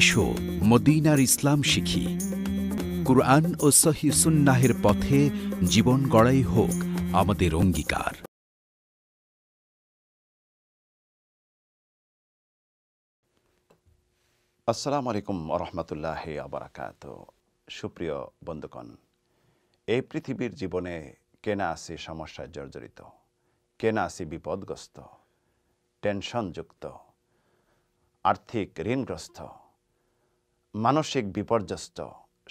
এসো মদিনার ইসলাম শিখি কুরআন ও সহি সুন্নাহের পথে জীবন গড়াই হোক আমাদের অঙ্গীকার আসসালামু আলাইকুম আরহামতুল্লাহ আবরাকাত সুপ্রিয় বন্ধুগণ এই পৃথিবীর জীবনে কেনা আসি সমস্যায় জর্জরিত কেনা আসি বিপদগ্রস্ত টেনশনযুক্ত আর্থিক ঋণগ্রস্ত মানসিক বিপর্যস্ত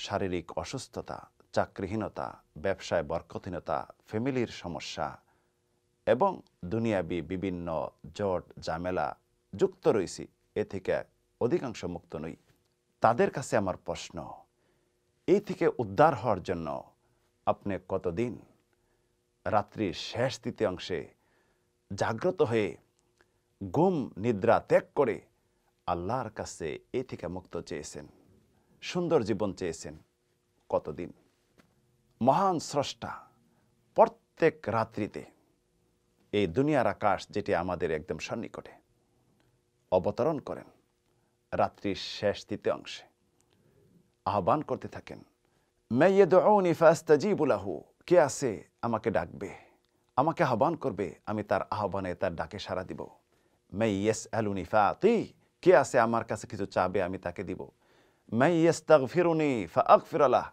শারীরিক অসুস্থতা চাকরিহীনতা ব্যবসায় বরকতহীনতা ফ্যামিলির সমস্যা এবং দুনিয়াবি বিভিন্ন জট জামেলা যুক্ত রয়েছি এ থেকে অধিকাংশ মুক্ত নই তাদের কাছে আমার প্রশ্ন এই থেকে উদ্ধার হওয়ার জন্য আপনি কতদিন রাত্রির শেষ অংশে জাগ্রত হয়ে ঘুম নিদ্রা ত্যাগ করে আল্লাহর কাছে এ থেকে মুক্ত চেয়েছেন সুন্দর জীবন চেয়েছেন কতদিন মহান স্রষ্টা প্রত্যেক রাত্রিতে এই দুনিয়ার আকাশ যেটি আমাদের একদম সন্নিকটে অবতরণ করেন রাত্রির শেষ তৃতীয় অংশে আহ্বান করতে থাকেন মেয়েদি ফাস্তাজিবুলাহু কে আছে আমাকে ডাকবে আমাকে আহ্বান করবে আমি তার আহ্বানে তার ডাকে সাড়া দিব মেয়েস আলুনিফা তুই কে আছে আমার কাছে কিছু চাবে আমি তাকে দিব মাই ইয়েস্তাক ফিরুনি ফা ফিরালাহ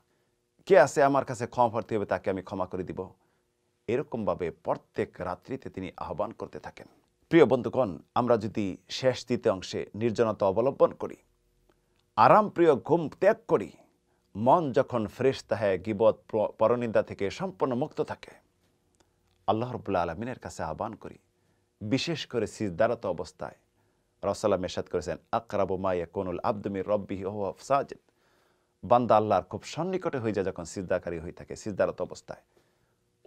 কে আছে আমার কাছে ক্ষমা ভর্তি হবে তাকে আমি ক্ষমা করে দিব এরকমভাবে প্রত্যেক রাত্রিতে তিনি আহ্বান করতে থাকেন প্রিয় বন্ধুগণ আমরা যদি শেষ দিতে অংশে নির্জনতা অবলম্বন করি আরামপ্রিয় ঘুম ত্যাগ করি মন যখন ফ্রেশ তাহে গিবত পরনিন্দা থেকে সম্পূর্ণ মুক্ত থাকে আল্লাহ রবুল্লা আলমিনের কাছে আহ্বান করি বিশেষ করে সিজদারত অবস্থায় রসাল্লাম মেশাদ করেছেন আকরাবুমা কনুল আব্দুমির রব্বিহি ওয়া সাজেদ বান্দা আল্লাহর খুব সন্নিকটে হয়ে যায় যখন সিদ্ধাকারী হয়ে থাকে সিদ্ধারত অবস্থায়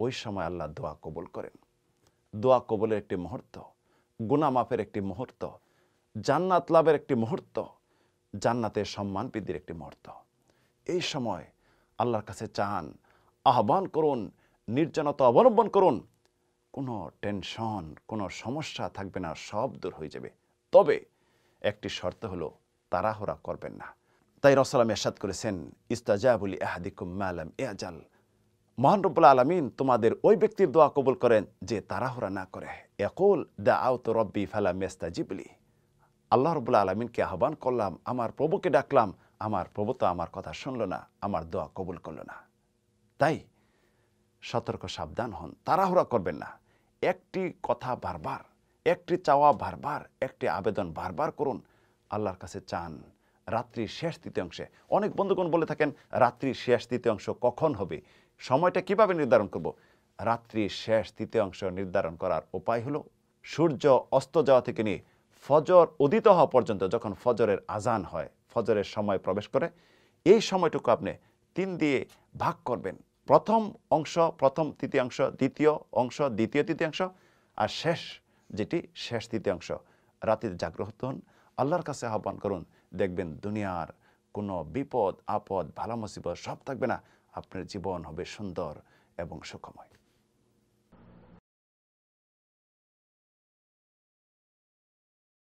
ওই সময় আল্লাহ দোয়া কবুল করেন দোয়া কবলের একটি মুহূর্ত গুনামাফের একটি মুহূর্ত জান্নাত লাভের একটি মুহূর্ত জান্নাতের সম্মান বৃদ্ধির একটি মুহূর্ত এই সময় আল্লাহর কাছে চান আহ্বান করুন নির্জনতা অবলম্বন করুন কোনো টেনশন কোনো সমস্যা থাকবে না সব দূর হয়ে যাবে তবে একটি শর্ত হলো তাড়াহোড়া করবেন না তাই রসালাম এরশাদ করেছেন ইস্তাজাবুল এহাদিকুম মালাম এজাল মহান আলমিন তোমাদের ওই ব্যক্তির দোয়া কবুল করেন যে তাড়াহুড়া না করে একুল দা আউত রব্বি ফালা মেস্তা জিবলি আল্লাহ রবুল্লা আলমিনকে আহ্বান করলাম আমার প্রভুকে ডাকলাম আমার প্রভু তো আমার কথা শুনল না আমার দোয়া কবুল করল না তাই সতর্ক সাবধান হন তাড়াহুড়া করবেন না একটি কথা বারবার একটি চাওয়া বারবার একটি আবেদন বারবার করুন আল্লাহর কাছে চান রাত্রির শেষ তৃতীয়াংশে অনেক বন্ধুগণ বলে থাকেন রাত্রির শেষ তৃতীয়াংশ কখন হবে সময়টা কিভাবে নির্ধারণ করব রাত্রির শেষ তৃতীয়াংশ নির্ধারণ করার উপায় হলো সূর্য অস্ত যাওয়া থেকে নিয়ে ফজর উদিত হওয়া পর্যন্ত যখন ফজরের আজান হয় ফজরের সময় প্রবেশ করে এই সময়টুকু আপনি তিন দিয়ে ভাগ করবেন প্রথম অংশ প্রথম তৃতীয়াংশ দ্বিতীয় অংশ দ্বিতীয় তৃতীয়াংশ আর শেষ যেটি শেষ তৃতীয়াংশ রাতে জাগ্রত হন আল্লাহর কাছে আহ্বান করুন দেখবেন দুনিয়ার কোনো বিপদ আপদ ভালো মুসিবত সব থাকবে না আপনার জীবন হবে সুন্দর এবং সুখময়